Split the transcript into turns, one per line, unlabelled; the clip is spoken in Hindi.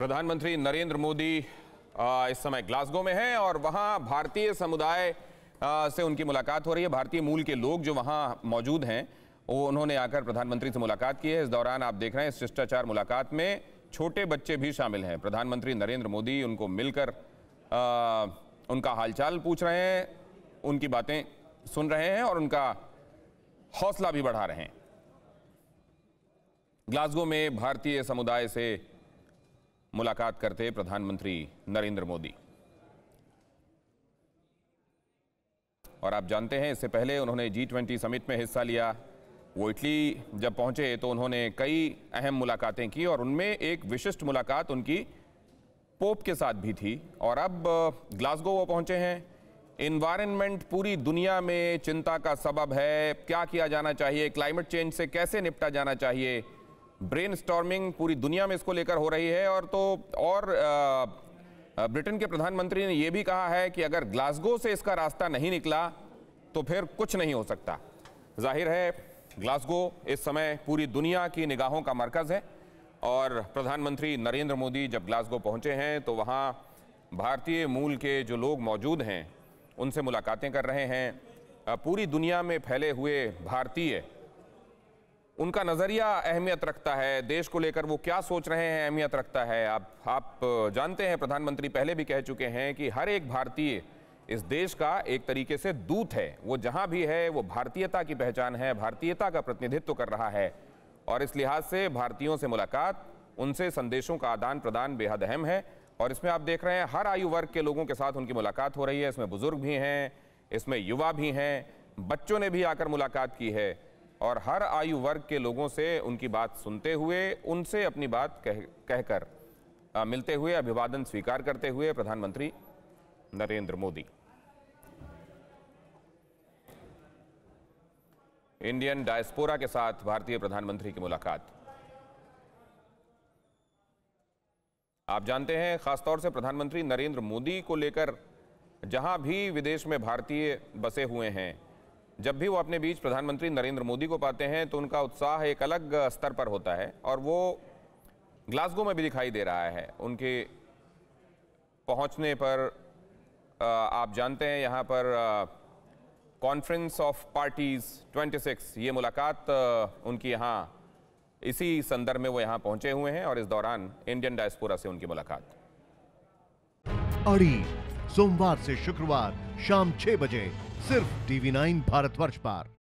प्रधानमंत्री नरेंद्र मोदी इस समय ग्लासगो में हैं और वहाँ भारतीय समुदाय से उनकी मुलाकात हो रही है भारतीय मूल के लोग जो वहाँ मौजूद हैं वो उन्होंने आकर प्रधानमंत्री से मुलाकात की है इस दौरान आप देख रहे हैं शिष्टाचार मुलाकात में छोटे बच्चे भी शामिल हैं प्रधानमंत्री नरेंद्र मोदी उनको मिलकर आ, उनका हालचाल पूछ रहे हैं उनकी बातें सुन रहे हैं और उनका हौसला भी बढ़ा रहे हैं ग्लासगो में भारतीय समुदाय से मुलाकात करते प्रधानमंत्री नरेंद्र मोदी और आप जानते हैं इससे पहले उन्होंने जी ट्वेंटी समिट में हिस्सा लिया वो इटली जब पहुंचे तो उन्होंने कई अहम मुलाकातें की और उनमें एक विशिष्ट मुलाकात उनकी पोप के साथ भी थी और अब ग्लासगो वो पहुंचे हैं इन्वायरमेंट पूरी दुनिया में चिंता का सबब है क्या किया जाना चाहिए क्लाइमेट चेंज से कैसे निपटा जाना चाहिए ब्रेन पूरी दुनिया में इसको लेकर हो रही है और तो और ब्रिटेन के प्रधानमंत्री ने यह भी कहा है कि अगर ग्लासगो से इसका रास्ता नहीं निकला तो फिर कुछ नहीं हो सकता जाहिर है ग्लासगो इस समय पूरी दुनिया की निगाहों का मरकज़ है और प्रधानमंत्री नरेंद्र मोदी जब ग्लासगो पहुंचे हैं तो वहाँ भारतीय मूल के जो लोग मौजूद हैं उनसे मुलाकातें कर रहे हैं पूरी दुनिया में फैले हुए भारतीय उनका नज़रिया अहमियत रखता है देश को लेकर वो क्या सोच रहे हैं अहमियत रखता है आप आप जानते हैं प्रधानमंत्री पहले भी कह चुके हैं कि हर एक भारतीय इस देश का एक तरीके से दूत है वो जहां भी है वो भारतीयता की पहचान है भारतीयता का प्रतिनिधित्व कर रहा है और इस लिहाज से भारतीयों से मुलाकात उनसे संदेशों का आदान प्रदान बेहद अहम है और इसमें आप देख रहे हैं हर आयु वर्ग के लोगों के साथ उनकी मुलाकात हो रही है इसमें बुजुर्ग भी हैं इसमें युवा भी हैं बच्चों ने भी आकर मुलाकात की है और हर आयु वर्ग के लोगों से उनकी बात सुनते हुए उनसे अपनी बात कह कहकर मिलते हुए अभिवादन स्वीकार करते हुए प्रधानमंत्री नरेंद्र मोदी इंडियन डायस्पोरा के साथ भारतीय प्रधानमंत्री की मुलाकात आप जानते हैं खासतौर से प्रधानमंत्री नरेंद्र मोदी को लेकर जहां भी विदेश में भारतीय बसे हुए हैं जब भी वो अपने बीच प्रधानमंत्री नरेंद्र मोदी को पाते हैं तो उनका उत्साह एक अलग स्तर पर होता है और वो ग्लासगो में भी दिखाई दे रहा है उनके पहुंचने पर आप जानते हैं यहाँ पर कॉन्फ्रेंस ऑफ पार्टीज़ 26 ये मुलाकात उनकी यहाँ इसी संदर्भ में वो यहाँ पहुंचे हुए हैं और इस दौरान इंडियन डायस्पोरा से उनकी मुलाकात अड़ी सोमवार से शुक्रवार शाम छह बजे सिर्फ टीवी नाइन भारतवर्ष पर